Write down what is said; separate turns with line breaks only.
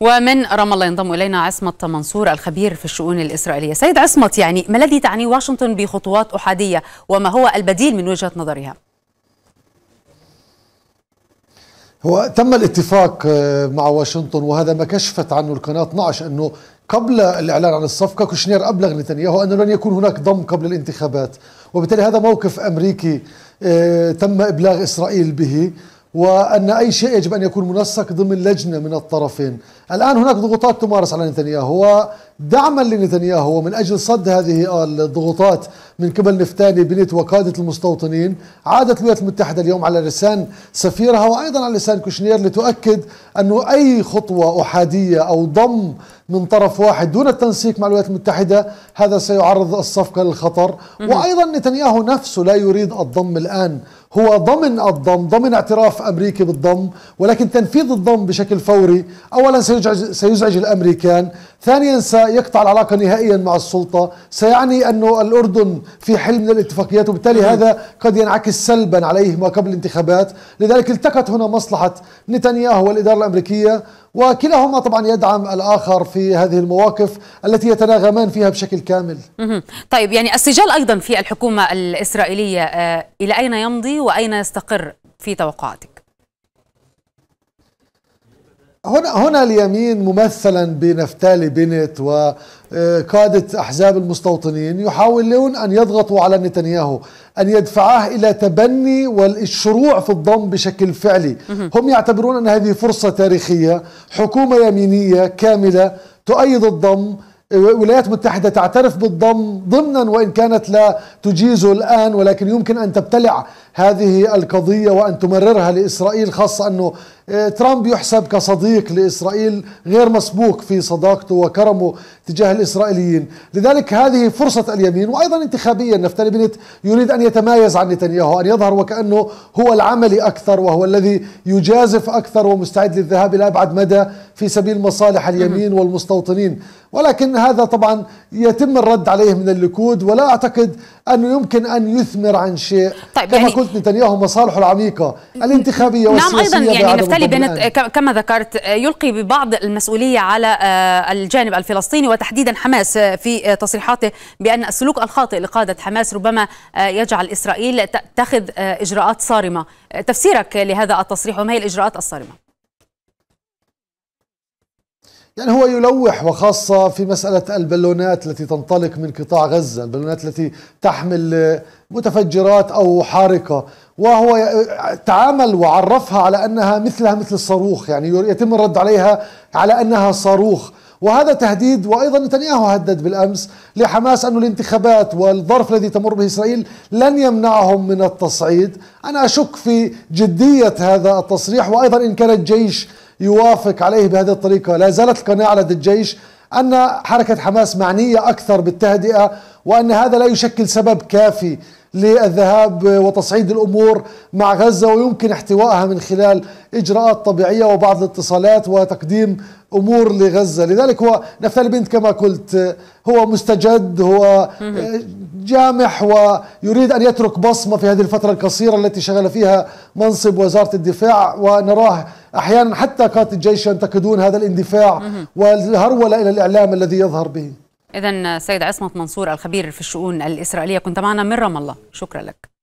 ومن رام الله ينضم الينا عصمت منصور الخبير في الشؤون الاسرائيليه. سيد عصمت يعني ما الذي تعنيه واشنطن بخطوات احاديه وما هو البديل من وجهه نظرها؟
هو تم الاتفاق آه، مع واشنطن وهذا ما كشفت عنه القناه 12 انه قبل الاعلان عن الصفقه كوشنير ابلغ نتنياهو انه لن يكون هناك ضم قبل الانتخابات وبالتالي هذا موقف امريكي آه، تم ابلاغ اسرائيل به وأن أي شيء يجب أن يكون منسق ضمن لجنة من الطرفين الآن هناك ضغوطات تمارس على نتنياهو ودعما لنتنياهو ومن أجل صد هذه الضغوطات من قبل نفتاني بنت وقادة المستوطنين عادت الولايات المتحدة اليوم على لسان سفيرها وأيضا على لسان كوشنير لتؤكد أنه أي خطوة أحادية أو ضم من طرف واحد دون التنسيق مع الولايات المتحدة هذا سيعرض الصفقة للخطر وأيضا نتنياهو نفسه لا يريد الضم الآن هو ضمن الضم ضمن اعتراف أمريكي بالضم ولكن تنفيذ الضم بشكل فوري أولا سيزعج, سيزعج الأمريكان ثانيا سيقطع العلاقة نهائيا مع السلطة سيعني أن الأردن في حل من الاتفاقيات وبالتالي هذا قد ينعكس سلبا عليه ما قبل الانتخابات لذلك التقت هنا مصلحة نتنياهو والإدارة الأمريكية وكلاهما طبعا يدعم الآخر في هذه المواقف التي يتناغمان فيها بشكل كامل
طيب يعني السجال أيضا في الحكومة الإسرائيلية آه، إلى أين يمضي وأين يستقر في توقعاتك؟
هنا هنا اليمين ممثلا بنفتالي بنت وقادة آه، أحزاب المستوطنين يحاولون أن يضغطوا على نتنياهو أن يدفعاه إلى تبني والشروع في الضم بشكل فعلي هم يعتبرون أن هذه فرصة تاريخية حكومة يمينية كاملة تؤيد الضم الولايات المتحدة تعترف بالضم ضمنا وإن كانت لا تجيزه الآن ولكن يمكن أن تبتلع هذه القضية وأن تمررها لإسرائيل خاصة أنه آه، ترامب يحسب كصديق لإسرائيل غير مسبوق في صداقته وكرمه تجاه الإسرائيليين لذلك هذه فرصة اليمين وأيضا انتخابيا نفتالي بنت يريد أن يتمايز عن نتنياهو أن يظهر وكأنه هو العملي أكثر وهو الذي يجازف أكثر ومستعد للذهاب إلى أبعد مدى في سبيل مصالح اليمين والمستوطنين ولكن هذا طبعا يتم الرد عليه من الليكود ولا أعتقد أنه يمكن أن يثمر عن شيء طيب كما يعني قلت نتنياهو مصالحه العميقة الانتخابية والسياسية نعم أيضا يعني نفتلي بنت
كما ذكرت يلقي ببعض المسؤولية على آه، الجانب الفلسطيني وتحديدا حماس آه، في آه، تصريحاته بأن السلوك الخاطئ لقادة حماس ربما يجعل إسرائيل تأخذ إجراءات صارمة تفسيرك لهذا التصريح وما هي الإجراءات الصارمة؟
يعني هو يلوح وخاصة في مسألة البالونات التي تنطلق من قطاع غزة البالونات التي تحمل متفجرات أو حارقة وهو تعامل وعرفها على أنها مثلها مثل الصاروخ يعني يتم الرد عليها على أنها صاروخ وهذا تهديد وايضا نتنياهو هدد بالامس لحماس ان الانتخابات والظرف الذي تمر به اسرائيل لن يمنعهم من التصعيد، انا اشك في جديه هذا التصريح وايضا ان كان الجيش يوافق عليه بهذه الطريقة لا زالت القناعة لدى الجيش أن حركة حماس معنية أكثر بالتهدئة وأن هذا لا يشكل سبب كافي للذهاب وتصعيد الأمور مع غزة ويمكن احتوائها من خلال إجراءات طبيعية وبعض الاتصالات وتقديم أمور لغزة لذلك هو نفتالي بنت كما قلت هو مستجد هو جامح ويريد أن يترك بصمة في هذه الفترة القصيرة التي شغل فيها منصب وزارة الدفاع ونراه أحيانا حتى قادة الجيش ينتقدون هذا الاندفاع والهرولة إلى الإعلام الذي يظهر به
إذا سيد عصمت منصور الخبير في الشؤون الإسرائيلية كنت معنا من رام الله شكرا لك